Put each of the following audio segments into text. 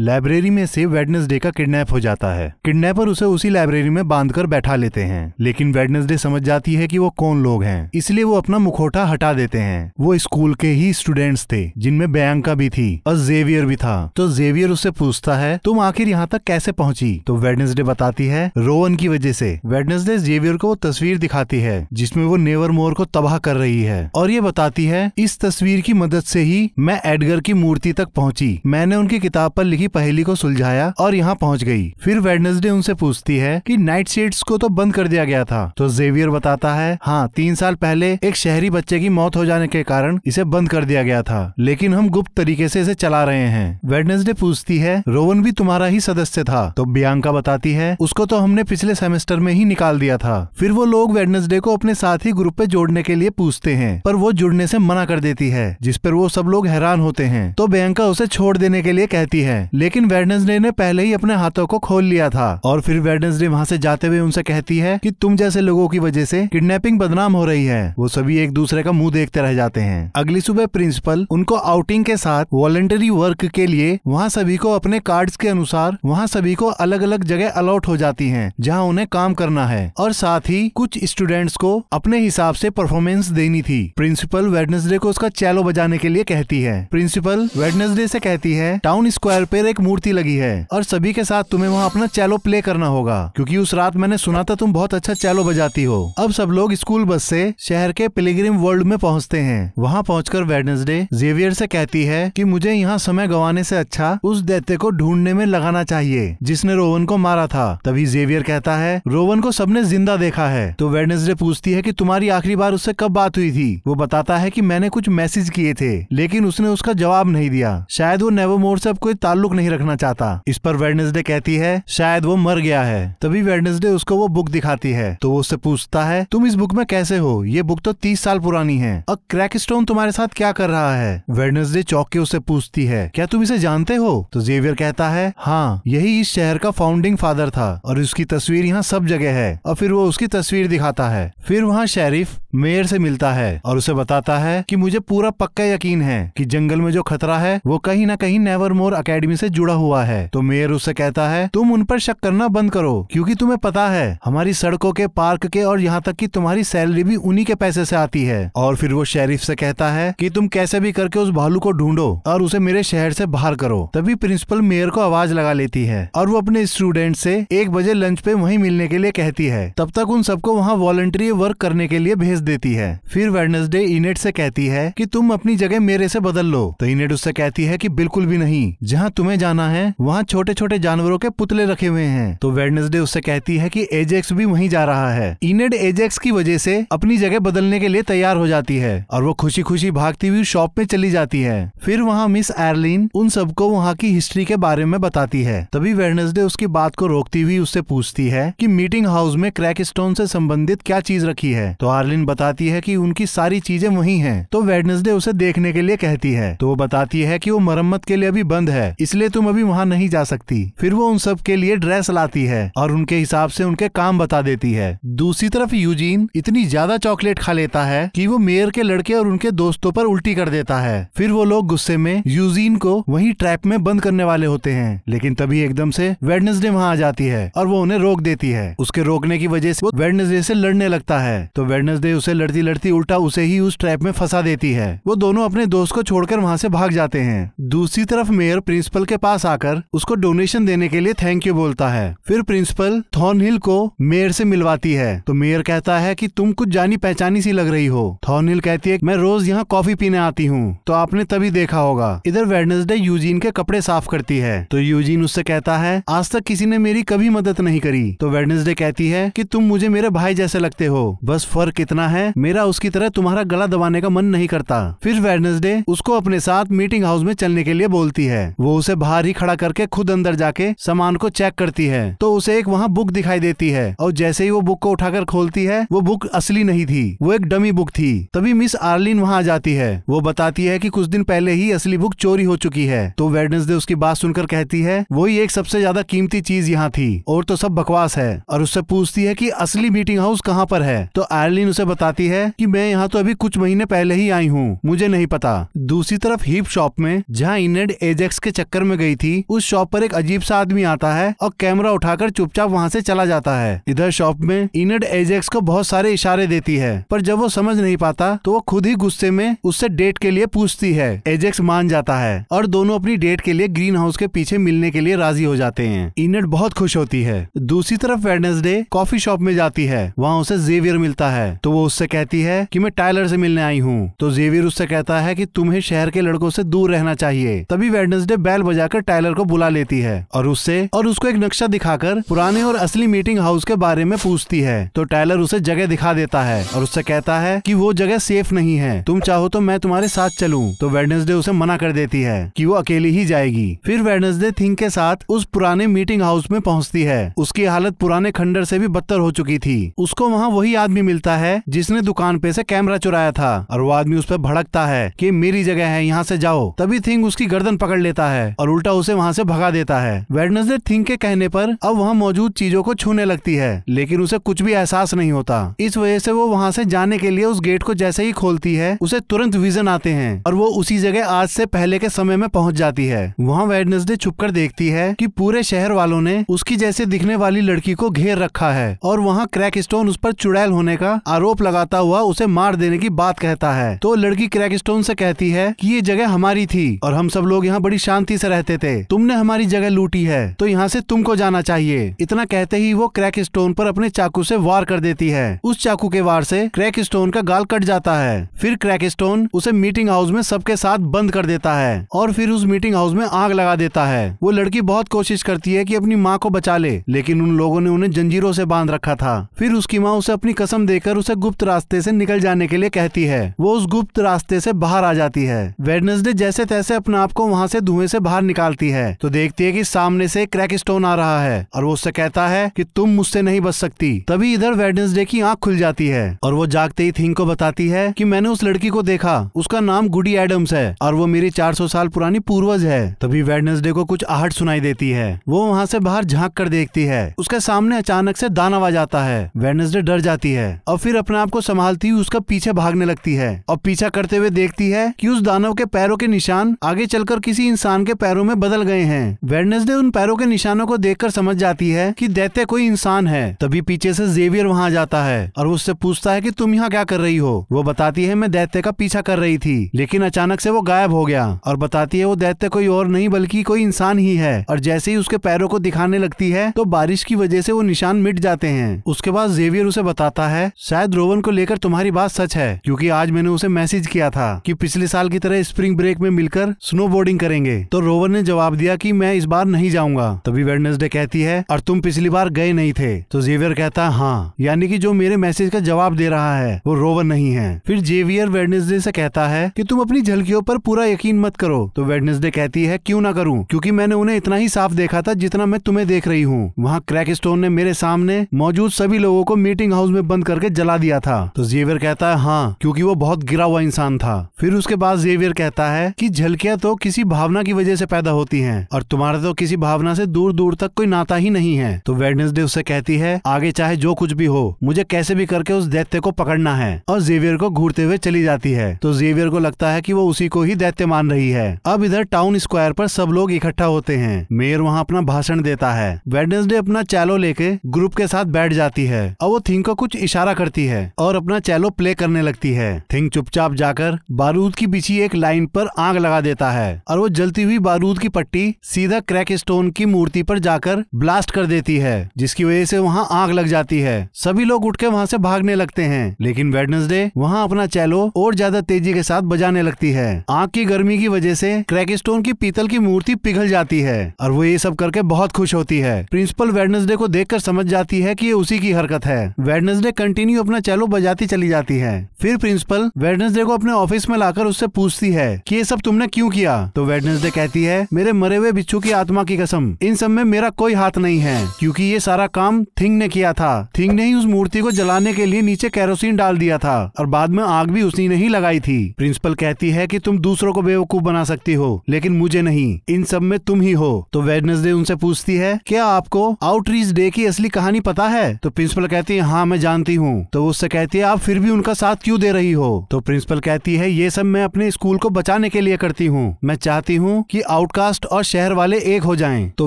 Library में से Wednesday का किडनैप हो जाता है किडनैपर उसे उसी लाइब्रेरी में बांध कर बैठा लेते हैं लेकिन वेडनेसडे समझ जाती है कि वो कौन लोग हैं इसलिए वो अपना मुखोटा हटा देते हैं वो स्कूल के ही स्टूडेंट्स थे जिनमें बयांका भी थी और जेवियर भी था तो जेवियर उससे पूछता है तुम आखिर यहाँ तक कैसे पहुँची तो वेडनेसडे बताती है रोवन की वजह से वेडनेसडे जेवियर को वो तस्वीर दिखाती है जिसमे वो नेवर मोर को तबाह कर रही है और ये बताती है इस तस्वीर की मदद से ही मैं एडगर की मूर्ति तक पहुँची मैंने उनकी किताब पर लिखी की पहेली को सुलझाया और यहाँ पहुँच गई फिर वेडनेसडे उनसे पूछती है कि नाइट शेड्स को तो बंद कर दिया गया था तो जेवियर बताता है हाँ तीन साल पहले एक शहरी बच्चे की मौत हो जाने के कारण इसे बंद कर दिया गया था लेकिन हम गुप्त तरीके से इसे चला रहे हैं वेडनेसडे पूछती है रोवन भी तुम्हारा ही सदस्य था तो बियांका बताती है उसको तो हमने पिछले सेमेस्टर में ही निकाल दिया था फिर वो लोग वेडनेसडे को अपने साथ ही ग्रुप पे जोड़ने के लिए पूछते हैं पर वो जुड़ने से मना कर देती है जिस पर वो सब लोग हैरान होते हैं तो बियांका उसे छोड़ देने के लिए कहती है लेकिन वेडनेसडे ने पहले ही अपने हाथों को खोल लिया था और फिर वेडनेसडे वहाँ से जाते हुए उनसे कहती है कि तुम जैसे लोगों की वजह से किडनैपिंग बदनाम हो रही है वो सभी एक दूसरे का मुंह देखते रह जाते हैं अगली सुबह प्रिंसिपल उनको आउटिंग के साथ वॉलेंटरी वर्क के लिए वहाँ सभी को अपने कार्ड के अनुसार वहाँ सभी को अलग अलग जगह अलॉट हो जाती है जहाँ उन्हें काम करना है और साथ ही कुछ स्टूडेंट्स को अपने हिसाब से परफॉर्मेंस देनी थी प्रिंसिपल वेडनेसडे को उसका चैलो बजाने के लिए कहती है प्रिंसिपल वेडनेसडे से कहती है टाउन स्क्वायर पे अंदर एक मूर्ति लगी है और सभी के साथ तुम्हें वहाँ अपना चैलो प्ले करना होगा क्योंकि उस रात मैंने सुना था तुम बहुत अच्छा चैलो बजाती हो अब सब लोग स्कूल बस से शहर के पिलीग्रिम वर्ल्ड में पहुँचते हैं वहाँ पहुँच वेडनेसडे जेवियर से कहती है कि मुझे यहाँ समय गंवाने से अच्छा उस दैत्य को ढूंढने में लगाना चाहिए जिसने रोवन को मारा था तभी जेवियर कहता है रोवन को सबने जिंदा देखा है तो वेडनेसडे पूछती है की तुम्हारी आखिरी बार उससे कब बात हुई थी वो बताता है की मैंने कुछ मैसेज किए थे लेकिन उसने उसका जवाब नहीं दिया शायद वो नेवोमोर से अब कोई ताल्लुक नहीं रखना चाहता इस पर वेडनेसडे कहती है शायद वो मर गया है तभी वेडनेसडे उसको वो बुक दिखाती है तो वो उससे पूछता है तुम इस बुक में कैसे हो ये बुक तो तीस साल पुरानी है अब क्रैक स्टोन तुम्हारे साथ क्या कर रहा है वेडनेसडे चौक के उसे पूछती है क्या तुम इसे जानते हो तो जेवियर कहता है हाँ यही इस शहर का फाउंडिंग फादर था और उसकी तस्वीर यहाँ सब जगह है और फिर वो उसकी तस्वीर दिखाता है फिर वहाँ शेरिफ मेयर से मिलता है और उसे बताता है कि मुझे पूरा पक्का यकीन है कि जंगल में जो खतरा है वो कहीं ना कहीं नेवर मोर अकेडमी आदमी से जुड़ा हुआ है तो मेयर उससे कहता है तुम उन पर शक करना बंद करो क्योंकि तुम्हें पता है हमारी सड़कों के पार्क के और यहाँ तक की तुम्हारी सैलरी भी उन्हीं के पैसे से आती है और फिर वो शेरिफ से कहता है कि तुम कैसे भी करके उस भालू को ढूंढो और उसे मेरे शहर से बाहर करो तभी प्रिंसिपल मेयर को आवाज लगा लेती है और वो अपने स्टूडेंट से एक बजे लंच पे वहीं मिलने के लिए कहती है तब तक उन सबको वहाँ वॉलंटरी वर्क करने के लिए भेज देती है फिर वेडनेसडे इनेट से कहती है कि तुम अपनी जगह मेरे से बदल लो तो इनेट उससे कहती है कि बिल्कुल भी नहीं जहाँ तुम में जाना है वहाँ छोटे छोटे जानवरों के पुतले रखे हुए हैं तो वेडनेसडे उससे कहती है कि एजेक्स भी वहीं जा रहा है इनेड एजेक्स की वजह से अपनी जगह बदलने के लिए तैयार हो जाती है और वो खुशी खुशी भागती हुई शॉप में चली जाती है फिर वहाँ मिस एरलिन उन सबको वहाँ की हिस्ट्री के बारे में बताती है तभी वेडनेसडे उसकी बात को रोकती हुई उससे पूछती है की मीटिंग हाउस में क्रैक स्टोन से संबंधित क्या चीज रखी है तो आर्लिन बताती है की उनकी सारी चीजें वही है तो वेडनेसडे उसे देखने के लिए कहती है तो वो बताती है की वो मरम्मत के लिए अभी बंद है इसलिए इसलिए तुम अभी वहाँ नहीं जा सकती फिर वो उन सब के लिए ड्रेस लाती है और उनके हिसाब से उनके काम बता देती है दूसरी तरफ यूजीन इतनी ज्यादा चॉकलेट खा लेता है कि वो मेयर के लड़के और उनके दोस्तों पर उल्टी कर देता है फिर वो लोग गुस्से में यूजीन को वही ट्रैप में बंद करने वाले होते हैं लेकिन तभी एकदम से वेडनेसडे वहाँ आ जाती है और वो उन्हें रोक देती है उसके रोकने की वजह से वो वेडनेसडे से लड़ने लगता है तो वेडनेसडे उसे लड़ती लड़ती उल्टा उसे ही उस ट्रैप में फंसा देती है वो दोनों अपने दोस्त को छोड़कर वहाँ से भाग जाते हैं दूसरी तरफ मेयर प्रिंसिपल के पास आकर उसको डोनेशन देने के लिए थैंक यू बोलता है फिर प्रिंसिपल हिल को मेयर से मिलवाती है तो मेयर कहता है कि तुम कुछ जानी पहचानी सी लग रही हो हिल कहती है मैं रोज यहाँ कॉफी पीने आती हूँ तो आपने तभी देखा होगा इधर वेडनेसडे यूजीन के कपड़े साफ करती है तो यूजीन उससे कहता है आज तक किसी ने मेरी कभी मदद नहीं करी तो वेडनेसडे कहती है कि तुम मुझे मेरे भाई जैसे लगते हो बस फर्क इतना है मेरा उसकी तरह तुम्हारा गला दबाने का मन नहीं करता फिर वेडनेसडे उसको अपने साथ मीटिंग हाउस में चलने के लिए बोलती है वो उसे में बाहर ही खड़ा करके खुद अंदर जाके सामान को चेक करती है तो उसे एक वहाँ बुक दिखाई देती है और जैसे ही वो बुक को उठाकर खोलती है वो बुक असली नहीं थी वो एक डमी बुक थी तभी मिस आर्लिन वहाँ आ जाती है वो बताती है की कुछ दिन पहले ही असली बुक चोरी हो चुकी है तो वेडनेसडे उसकी बात सुनकर कहती है वही एक सबसे ज्यादा कीमती चीज यहाँ थी और तो सब बकवास है और उससे पूछती है की असली मीटिंग हाउस कहाँ पर है तो आर्लिन उसे बताती है की मैं यहाँ तो अभी कुछ महीने पहले ही आई हूँ मुझे नहीं पता दूसरी तरफ हिप शॉप में जहाँ इनेड एजेक्स के चक्कर में गई थी उस शॉप पर एक अजीब सा आदमी आता है और कैमरा उठाकर चुपचाप वहाँ से चला जाता है इधर शॉप में इनड एजेक्स को बहुत सारे इशारे देती है पर जब वो समझ नहीं पाता तो वो खुद ही गुस्से में उससे डेट के लिए पूछती है एजेक्स मान जाता है और दोनों अपनी डेट के लिए ग्रीन हाउस के पीछे मिलने के लिए राजी हो जाते हैं इनड बहुत खुश होती है दूसरी तरफ वेडनेसडे कॉफी शॉप में जाती है वहाँ उसे जेवियर मिलता है तो वो उससे कहती है कि मैं टाइलर से मिलने आई हूँ तो जेवियर उससे कहता है कि तुम्हें शहर के लड़कों से दूर रहना चाहिए तभी वेडनेसडे बैल बजा जाकर टाइलर को बुला लेती है और उससे और उसको एक नक्शा दिखाकर पुराने और असली मीटिंग हाउस के बारे में पूछती है तो टाइलर उसे जगह दिखा देता है और उससे कहता है कि वो जगह सेफ नहीं है तुम चाहो तो मैं तुम्हारे साथ चलूं तो वेडनेसडे उसे मना कर देती है कि वो अकेली ही जाएगी फिर वेडनेसडे थिंग के साथ उस पुराने मीटिंग हाउस में पहुंचती है उसकी हालत पुराने खंडर से भी बदतर हो चुकी थी उसको वहाँ वही आदमी मिलता है जिसने दुकान पे से कैमरा चुराया था और वो आदमी उस पर भड़कता है की मेरी जगह है यहाँ से जाओ तभी थिंग उसकी गर्दन पकड़ लेता है और और उल्टा उसे वहाँ से भगा देता है वेडनेसडे थिंग के कहने पर अब वहाँ मौजूद चीजों को छूने लगती है लेकिन उसे कुछ भी एहसास नहीं होता इस वजह से वो वहाँ से जाने के लिए उस गेट को जैसे ही खोलती है उसे तुरंत विजन आते हैं और वो उसी जगह आज से पहले के समय में पहुँच जाती है वहाँ वेडनेसडे छुप कर देखती है की पूरे शहर वालों ने उसकी जैसे दिखने वाली लड़की को घेर रखा है और वहाँ क्रैक स्टोन उस पर चुड़ैल होने का आरोप लगाता हुआ उसे मार देने की बात कहता है तो लड़की क्रैक स्टोन से कहती है की ये जगह हमारी थी और हम सब लोग यहाँ बड़ी शांति से रहते थे तुमने हमारी जगह लूटी है तो यहाँ से तुमको जाना चाहिए इतना कहते ही वो क्रैक स्टोन पर अपने चाकू से वार कर देती है उस चाकू के वार से क्रैक स्टोन का गाल कट जाता है फिर क्रैक स्टोन उसे मीटिंग हाउस में सबके साथ बंद कर देता है और फिर उस मीटिंग हाउस में आग लगा देता है वो लड़की बहुत कोशिश करती है की अपनी माँ को बचा ले लेकिन उन लोगों ने उन्हें जंजीरों से बांध रखा था फिर उसकी माँ उसे अपनी कसम देकर उसे गुप्त रास्ते से निकल जाने के लिए कहती है वो उस गुप्त रास्ते से बाहर आ जाती है वेडनेसडे जैसे तैसे अपने आप को वहाँ से धुएं से बाहर बाहर निकालती है तो देखती है कि सामने से क्रैक स्टोन आ रहा है और वो उससे कहता है कि तुम मुझसे नहीं बच सकती तभी इधर वेडनेसडे की आंख खुल जाती है और वो जागते ही थिंग को बताती है कि मैंने उस लड़की को देखा उसका नाम गुडी एडम्स है और वो मेरी 400 साल पुरानी पूर्वज है तभी वेडनेसडे को कुछ आहट सुनाई देती है वो वहाँ से बाहर झाँक कर देखती है उसके सामने अचानक से दान आवाज आता है वेडनेसडे डर जाती है और फिर अपने आप को संभालती हुई उसका पीछे भागने लगती है और पीछा करते हुए देखती है कि उस दानव के पैरों के निशान आगे चलकर किसी इंसान के पैर पैरों में बदल गए हैं वेडनेसडे उन पैरों के निशानों को देखकर समझ जाती है कि दैत्य कोई इंसान है तभी पीछे से जेवियर वहाँ जाता है और उससे पूछता है कि तुम यहाँ क्या कर रही हो वो बताती है मैं दैत्य का पीछा कर रही थी लेकिन अचानक से वो गायब हो गया और बताती है वो दैत्य कोई और नहीं बल्कि कोई इंसान ही है और जैसे ही उसके पैरों को दिखाने लगती है तो बारिश की वजह से वो निशान मिट जाते हैं उसके बाद जेवियर उसे बताता है शायद रोवन को लेकर तुम्हारी बात सच है क्योंकि आज मैंने उसे मैसेज किया था कि पिछले साल की तरह स्प्रिंग ब्रेक में मिलकर बोर्डिंग करेंगे तो ग्रोवर ने जवाब दिया कि मैं इस बार नहीं जाऊंगा तभी वेडनेसडे कहती है और तुम पिछली बार गए नहीं थे तो जेवियर कहता है हाँ यानी कि जो मेरे मैसेज का जवाब दे रहा है वो रोवर नहीं है फिर जेवियर वेडनेसडे से कहता है कि तुम अपनी झलकियों पर पूरा यकीन मत करो तो वेडनेसडे कहती है क्यों ना करूं क्योंकि मैंने उन्हें इतना ही साफ देखा था जितना मैं तुम्हें देख रही हूँ वहाँ क्रैक स्टोन ने मेरे सामने मौजूद सभी लोगों को मीटिंग हाउस में बंद करके जला दिया था तो जेवियर कहता है हाँ क्योंकि वो बहुत गिरा हुआ इंसान था फिर उसके बाद जेवियर कहता है की झलकिया तो किसी भावना की वजह से से पैदा होती हैं और तुम्हारा तो किसी भावना से दूर दूर तक कोई नाता ही नहीं है तो वेडनेसडे उसे कहती है आगे चाहे जो कुछ भी हो मुझे कैसे भी करके उस दैत्य को पकड़ना है और जेवियर को घूरते हुए चली जाती है तो जेवियर को लगता है की वो उसी को ही दैत्य मान रही है अब इधर टाउन स्क्वायर पर सब लोग इकट्ठा होते हैं मेयर वहाँ अपना भाषण देता है वेडनेसडे अपना चैलो लेके ग्रुप के साथ बैठ जाती है और वो थिंग को कुछ इशारा करती है और अपना चैलो प्ले करने लगती है थिंग चुपचाप जाकर बारूद की बिछी एक लाइन पर आग लगा देता है और वो जलती हुई बारूद की पट्टी सीधा क्रैक स्टोन की मूर्ति पर जाकर ब्लास्ट कर देती है जिसकी वजह से वहाँ आग लग जाती है सभी लोग उठ के वहाँ से भागने लगते हैं लेकिन वेडनेसडे वहाँ अपना चैलो और ज्यादा तेजी के साथ बजाने लगती है आग की गर्मी की वजह से क्रैक स्टोन की पीतल की मूर्ति पिघल जाती है और वो ये सब करके बहुत खुश होती है प्रिंसिपल वेडनेसडे को देख समझ जाती है की ये उसी की हरकत है वेडनेसडे कंटिन्यू अपना चैलो बजाती चली जाती है फिर प्रिंसिपल वेडनेसडे को अपने ऑफिस में लाकर उससे पूछती है की ये सब तुमने क्यूँ किया तो वेडनेसडे कहती है है मेरे मरे हुए बिच्छू की आत्मा की कसम इन सब में मेरा कोई हाथ नहीं है क्योंकि ये सारा काम थिंग ने किया था थिंग ने ही उस मूर्ति को जलाने के लिए नीचे कैरोसिन डाल दिया था और बाद में आग भी उसी ने ही लगाई थी प्रिंसिपल कहती है की तुम दूसरों को बेवकूफ बना सकती हो लेकिन मुझे नहीं इन सब में तुम ही हो तो वेडनेसडे उनसे पूछती है क्या आपको आउटरीच डे की असली कहानी पता है तो प्रिंसिपल कहती है हाँ मैं जानती हूँ तो उससे कहती है आप फिर भी उनका साथ क्यों दे रही हो तो प्रिंसिपल कहती है ये सब मैं अपने स्कूल को बचाने के लिए करती हूँ मैं चाहती हूँ की आउटकास्ट और शहर वाले एक हो जाएं। तो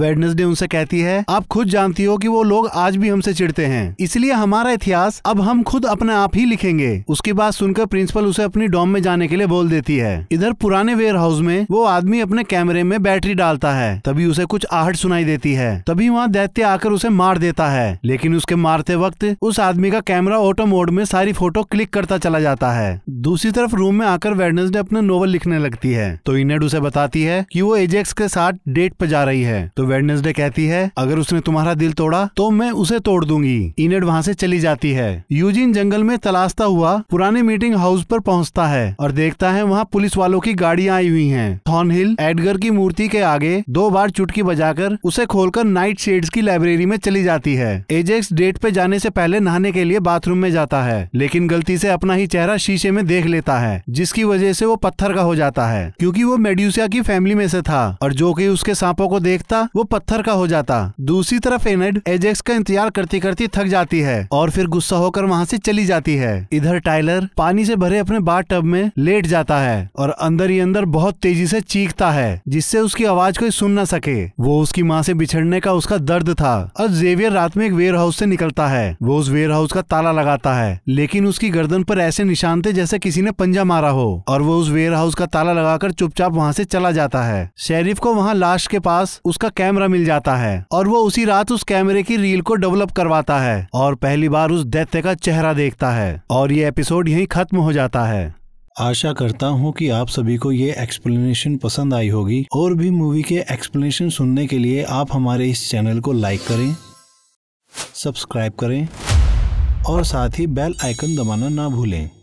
वेडनेसडे उनसे कहती है आप खुद जानती हो कि वो लोग आज भी हमसे चिढ़ते हैं इसलिए हमारा इतिहास अब हम खुद अपने आप ही लिखेंगे उसकी बात सुनकर प्रिंसिपल उसे अपनी डॉम में जाने के लिए बोल देती है इधर पुराने वेयर हाउस में वो आदमी अपने कैमरे में बैटरी डालता है तभी उसे कुछ आहट सुनाई देती है तभी वहाँ दैत्य आकर उसे मार देता है लेकिन उसके मारते वक्त उस आदमी का कैमरा ऑटो मोड में सारी फोटो क्लिक करता चला जाता है दूसरी तरफ रूम में आकर वेडनेसडे अपना नोवल लिखने लगती है तो इनेड उसे बताती है कि वो वो एजेक्स के साथ डेट पे जा रही है तो वेडनेसडे कहती है अगर उसने तुम्हारा दिल तोड़ा तो मैं उसे तोड़ दूंगी इनेड वहाँ से चली जाती है यूजिन जंगल में तलाशता हुआ पुराने मीटिंग हाउस पर पहुँचता है और देखता है वहाँ पुलिस वालों की गाड़ियाँ आई हुई है थॉर्नहिल एडगर की मूर्ति के आगे दो बार चुटकी बजाकर उसे खोलकर नाइट शेड्स की लाइब्रेरी में चली जाती है एजेक्स डेट पे जाने से पहले नहाने के लिए बाथरूम में जाता है लेकिन गलती से अपना ही चेहरा शीशे में देख लेता है जिसकी वजह से वो पत्थर का हो जाता है क्योंकि वो मेड्यूसिया की फैमिली में से था और जो कि उसके सांपों को देखता वो पत्थर का हो जाता दूसरी तरफ एनेड एजेक्स का इंतजार करती करती थक जाती है और फिर गुस्सा होकर वहाँ से चली जाती है इधर टाइलर पानी से भरे अपने बाथ टब में लेट जाता है और अंदर ही अंदर बहुत तेजी से चीखता है जिससे उसकी आवाज कोई सुन न सके वो उसकी माँ से बिछड़ने का उसका दर्द था और जेवियर रात में एक वेयर हाउस से निकलता है वो उस वेयर हाउस का ताला लगाता है लेकिन उसकी गर्दन पर ऐसे निशान थे जैसे किसी ने पंजा मारा हो और वो उस वेयर हाउस का ताला लगाकर चुपचाप वहाँ से चला जाता है है शेरिफ को वहाँ लाश के पास उसका कैमरा मिल जाता है और वो उसी रात उस कैमरे की रील को डेवलप करवाता है और पहली बार उस दैत्य का चेहरा देखता है और ये एपिसोड यही खत्म हो जाता है आशा करता हूँ कि आप सभी को ये एक्सप्लेनेशन पसंद आई होगी और भी मूवी के एक्सप्लेनेशन सुनने के लिए आप हमारे इस चैनल को लाइक करें सब्सक्राइब करें और साथ ही बेल आइकन दबाना ना भूलें